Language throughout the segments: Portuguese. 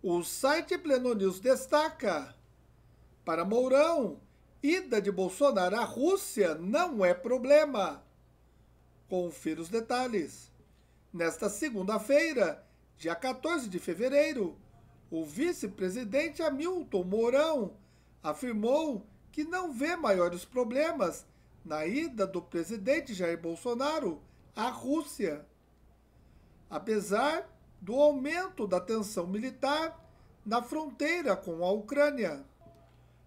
O site Pleno News destaca: para Mourão, ida de Bolsonaro à Rússia não é problema. Confira os detalhes. Nesta segunda-feira, dia 14 de fevereiro, o vice-presidente Hamilton Mourão afirmou que não vê maiores problemas na ida do presidente Jair Bolsonaro à Rússia. Apesar do aumento da tensão militar na fronteira com a Ucrânia.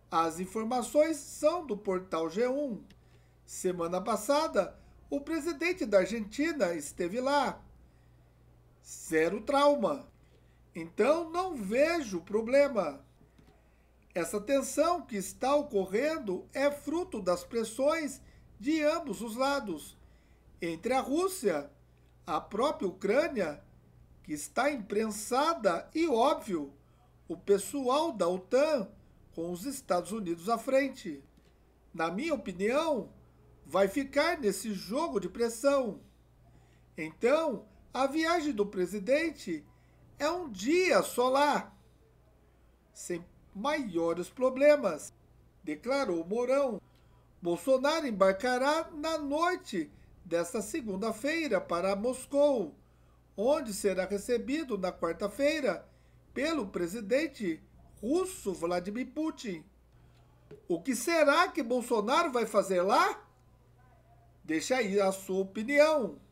As informações são do portal G1. Semana passada, o presidente da Argentina esteve lá. Zero trauma. Então não vejo problema. Essa tensão que está ocorrendo é fruto das pressões de ambos os lados, entre a Rússia, a própria Ucrânia que está imprensada e óbvio, o pessoal da OTAN com os Estados Unidos à frente. Na minha opinião, vai ficar nesse jogo de pressão. Então, a viagem do presidente é um dia solar, sem maiores problemas, declarou Mourão. Bolsonaro embarcará na noite desta segunda-feira para Moscou onde será recebido na quarta-feira pelo presidente russo Vladimir Putin. O que será que Bolsonaro vai fazer lá? Deixa aí a sua opinião.